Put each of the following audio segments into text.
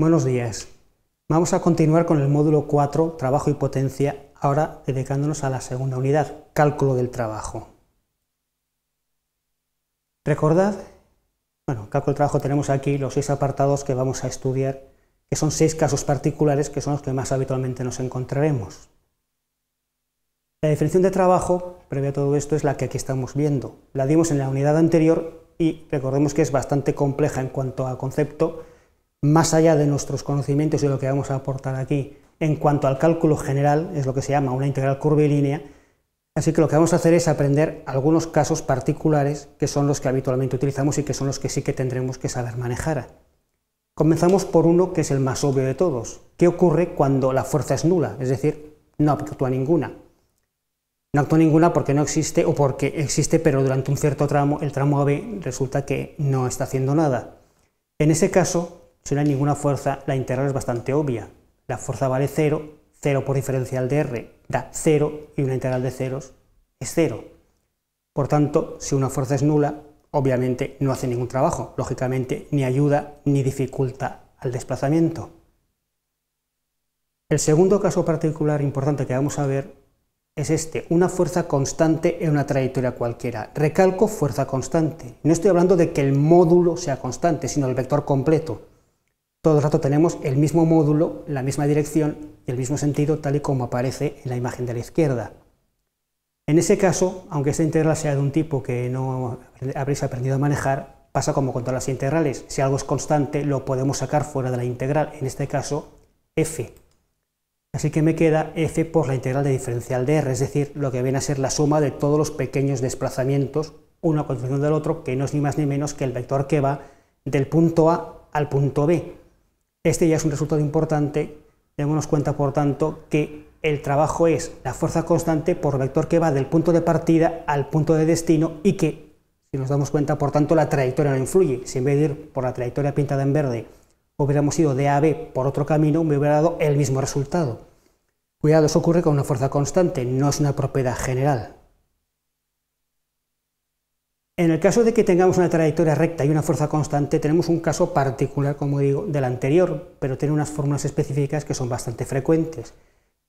Buenos días. Vamos a continuar con el módulo 4, trabajo y potencia, ahora dedicándonos a la segunda unidad, cálculo del trabajo. Recordad, bueno, cálculo del trabajo tenemos aquí los seis apartados que vamos a estudiar, que son seis casos particulares que son los que más habitualmente nos encontraremos. La definición de trabajo, previa a todo esto, es la que aquí estamos viendo. La dimos en la unidad anterior y recordemos que es bastante compleja en cuanto a concepto, más allá de nuestros conocimientos y lo que vamos a aportar aquí, en cuanto al cálculo general, es lo que se llama una integral curvilínea, así que lo que vamos a hacer es aprender algunos casos particulares que son los que habitualmente utilizamos y que son los que sí que tendremos que saber manejar. Comenzamos por uno que es el más obvio de todos. ¿Qué ocurre cuando la fuerza es nula? Es decir, no actúa ninguna. No actúa ninguna porque no existe o porque existe, pero durante un cierto tramo, el tramo AB resulta que no está haciendo nada. En ese caso, si no hay ninguna fuerza, la integral es bastante obvia. La fuerza vale 0, 0 por diferencial de r da 0 y una integral de ceros es 0. Por tanto, si una fuerza es nula, obviamente no hace ningún trabajo, lógicamente ni ayuda ni dificulta al desplazamiento. El segundo caso particular importante que vamos a ver es este, una fuerza constante en una trayectoria cualquiera. Recalco fuerza constante. No estoy hablando de que el módulo sea constante, sino el vector completo todo el rato tenemos el mismo módulo, la misma dirección y el mismo sentido, tal y como aparece en la imagen de la izquierda. En ese caso, aunque esta integral sea de un tipo que no habréis aprendido a manejar, pasa como con todas las integrales. Si algo es constante, lo podemos sacar fuera de la integral, en este caso, f. Así que me queda f por la integral de diferencial de r, es decir, lo que viene a ser la suma de todos los pequeños desplazamientos, uno a continuación del otro, que no es ni más ni menos que el vector que va del punto A al punto B. Este ya es un resultado importante. Démonos cuenta, por tanto, que el trabajo es la fuerza constante por vector que va del punto de partida al punto de destino y que, si nos damos cuenta, por tanto, la trayectoria no influye. Si en vez de ir por la trayectoria pintada en verde hubiéramos ido de A a B por otro camino, me hubiera dado el mismo resultado. Cuidado, eso ocurre con una fuerza constante, no es una propiedad general. En el caso de que tengamos una trayectoria recta y una fuerza constante, tenemos un caso particular, como digo, del anterior, pero tiene unas fórmulas específicas que son bastante frecuentes.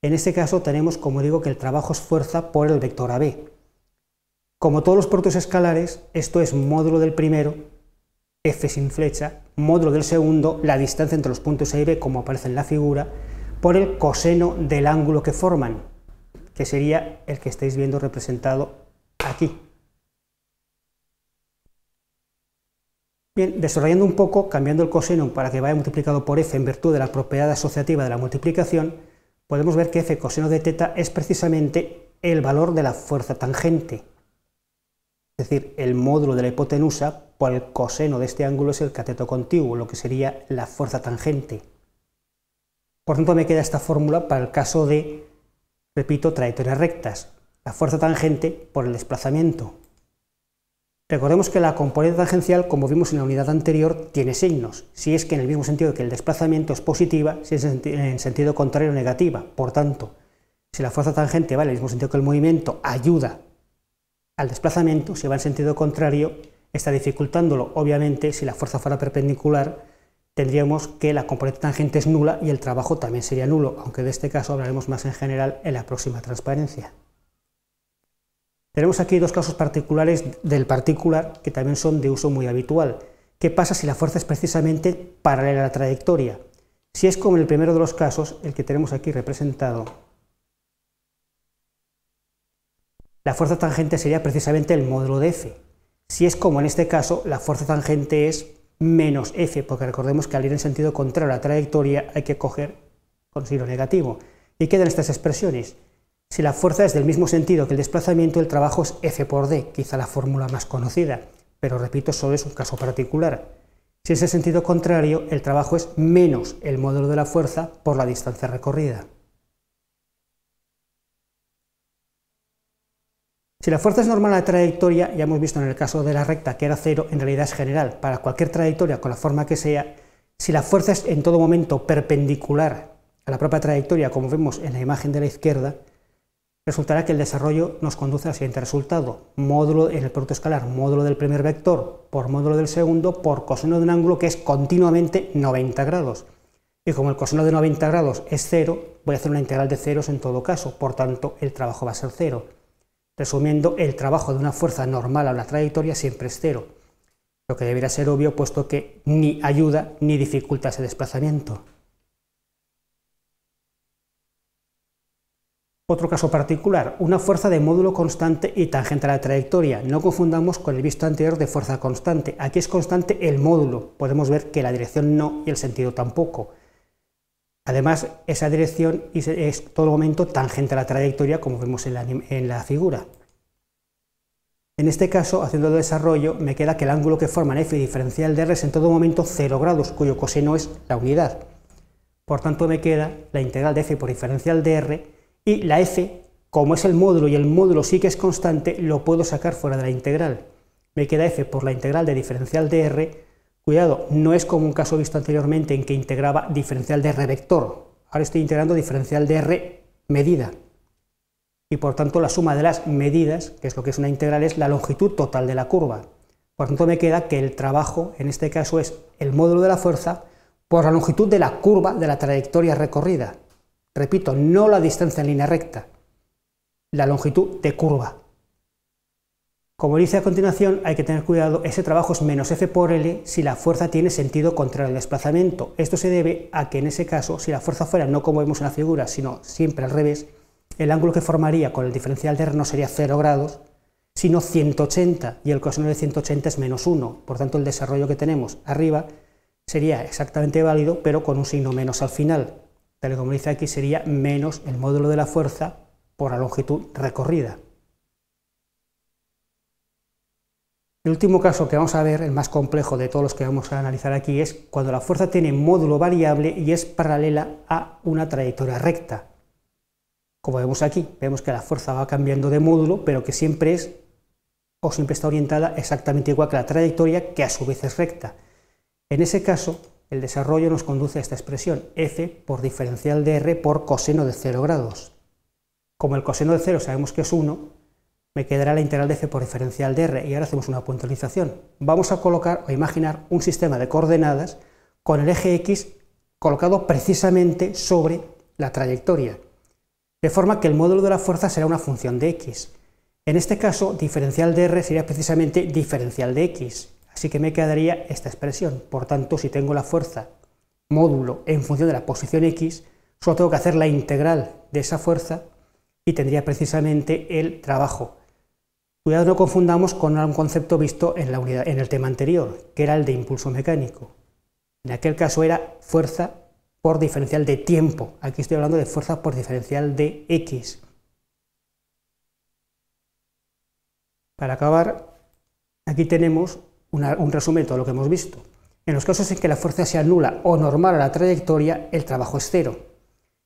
En este caso tenemos, como digo, que el trabajo es fuerza por el vector AB. Como todos los productos escalares, esto es módulo del primero, f sin flecha, módulo del segundo, la distancia entre los puntos A y B, como aparece en la figura, por el coseno del ángulo que forman, que sería el que estáis viendo representado aquí. desarrollando un poco, cambiando el coseno para que vaya multiplicado por f en virtud de la propiedad asociativa de la multiplicación, podemos ver que f coseno de teta es precisamente el valor de la fuerza tangente. Es decir, el módulo de la hipotenusa por el coseno de este ángulo es el cateto contiguo, lo que sería la fuerza tangente. Por tanto, me queda esta fórmula para el caso de, repito, trayectorias rectas, la fuerza tangente por el desplazamiento. Recordemos que la componente tangencial, como vimos en la unidad anterior, tiene signos, si es que en el mismo sentido que el desplazamiento es positiva, si es en sentido contrario negativa. Por tanto, si la fuerza tangente va en el mismo sentido que el movimiento, ayuda al desplazamiento, si va en sentido contrario, está dificultándolo. Obviamente, si la fuerza fuera perpendicular, tendríamos que la componente tangente es nula y el trabajo también sería nulo, aunque de este caso hablaremos más en general en la próxima transparencia. Tenemos aquí dos casos particulares del particular que también son de uso muy habitual. ¿Qué pasa si la fuerza es precisamente paralela a la trayectoria? Si es como en el primero de los casos, el que tenemos aquí representado, la fuerza tangente sería precisamente el módulo de F. Si es como en este caso, la fuerza tangente es menos F, porque recordemos que al ir en sentido contrario a la trayectoria hay que coger con signo negativo. Y quedan estas expresiones. Si la fuerza es del mismo sentido que el desplazamiento, el trabajo es F por D, quizá la fórmula más conocida, pero repito, solo es un caso particular. Si es el sentido contrario, el trabajo es menos el módulo de la fuerza por la distancia recorrida. Si la fuerza es normal a la trayectoria, ya hemos visto en el caso de la recta que era cero, en realidad es general, para cualquier trayectoria con la forma que sea, si la fuerza es en todo momento perpendicular a la propia trayectoria, como vemos en la imagen de la izquierda, resultará que el desarrollo nos conduce al siguiente resultado. Módulo en el producto escalar, módulo del primer vector por módulo del segundo por coseno de un ángulo que es continuamente 90 grados. Y como el coseno de 90 grados es cero, voy a hacer una integral de ceros en todo caso, por tanto el trabajo va a ser cero. Resumiendo, el trabajo de una fuerza normal a una trayectoria siempre es cero, lo que debería ser obvio puesto que ni ayuda ni dificulta ese desplazamiento. Otro caso particular, una fuerza de módulo constante y tangente a la trayectoria. No confundamos con el visto anterior de fuerza constante. Aquí es constante el módulo. Podemos ver que la dirección no y el sentido tampoco. Además, esa dirección es todo momento tangente a la trayectoria, como vemos en la, figura. En este caso, haciendo el desarrollo, me queda que el ángulo que forman f y diferencial de r es en todo momento 0 grados, cuyo coseno es la unidad. Por tanto, me queda la integral de f por diferencial de r y la f, como es el módulo y el módulo sí que es constante, lo puedo sacar fuera de la integral. Me queda f por la integral de diferencial de r. Cuidado, no es como un caso visto anteriormente en que integraba diferencial de r vector. Ahora estoy integrando diferencial de r medida. Y por tanto la suma de las medidas, que es lo que es una integral, es la longitud total de la curva. Por tanto me queda que el trabajo, en este caso, es el módulo de la fuerza por la longitud de la curva de la trayectoria recorrida. Repito, no la distancia en línea recta, la longitud de curva. Como dice a continuación, hay que tener cuidado, ese trabajo es menos F por L si la fuerza tiene sentido contrario al desplazamiento. Esto se debe a que en ese caso, si la fuerza fuera no como vemos en la figura, sino siempre al revés, el ángulo que formaría con el diferencial de R no sería 0 grados, sino 180, y el coseno de 180 es menos 1. Por tanto, el desarrollo que tenemos arriba sería exactamente válido, pero con un signo menos al final tal y como dice aquí, sería menos el módulo de la fuerza por la longitud recorrida. El último caso que vamos a ver, el más complejo de todos los que vamos a analizar aquí, es cuando la fuerza tiene módulo variable y es paralela a una trayectoria recta. Como vemos aquí, vemos que la fuerza va cambiando de módulo, pero que siempre es o siempre está orientada exactamente igual que la trayectoria, que a su vez es recta. En ese caso, el desarrollo nos conduce a esta expresión, f por diferencial de r por coseno de 0 grados. Como el coseno de 0 sabemos que es 1, me quedará la integral de f por diferencial de r, y ahora hacemos una puntualización. Vamos a colocar o imaginar un sistema de coordenadas con el eje x colocado precisamente sobre la trayectoria, de forma que el módulo de la fuerza será una función de x. En este caso, diferencial de r sería precisamente diferencial de x, Así que me quedaría esta expresión. Por tanto, si tengo la fuerza módulo en función de la posición x, solo tengo que hacer la integral de esa fuerza y tendría precisamente el trabajo. Cuidado, no confundamos con un concepto visto en, la unidad, en el tema anterior, que era el de impulso mecánico. En aquel caso era fuerza por diferencial de tiempo. Aquí estoy hablando de fuerza por diferencial de x. Para acabar, aquí tenemos un resumen de todo lo que hemos visto. En los casos en que la fuerza sea nula o normal a la trayectoria, el trabajo es cero.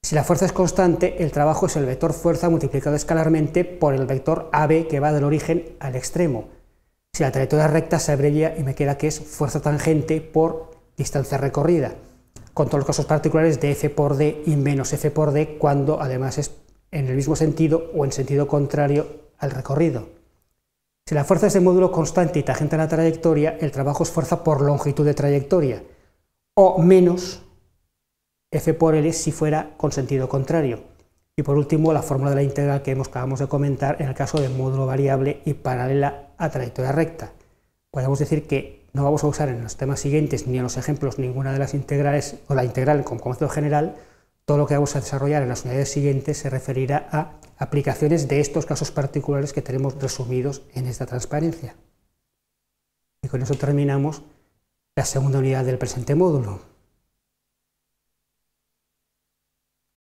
Si la fuerza es constante, el trabajo es el vector fuerza multiplicado escalarmente por el vector AB que va del origen al extremo. Si la trayectoria es recta, se abrevia y me queda que es fuerza tangente por distancia recorrida, con todos los casos particulares de F por D y menos F por D cuando además es en el mismo sentido o en sentido contrario al recorrido. Si la fuerza es de módulo constante y tangente a la trayectoria, el trabajo es fuerza por longitud de trayectoria, o menos F por L si fuera con sentido contrario. Y por último, la fórmula de la integral que hemos acabamos de comentar en el caso de módulo variable y paralela a trayectoria recta. Podemos decir que no vamos a usar en los temas siguientes ni en los ejemplos ninguna de las integrales o la integral como concepto general, todo lo que vamos a desarrollar en las unidades siguientes se referirá a aplicaciones de estos casos particulares que tenemos resumidos en esta transparencia. Y con eso terminamos la segunda unidad del presente módulo.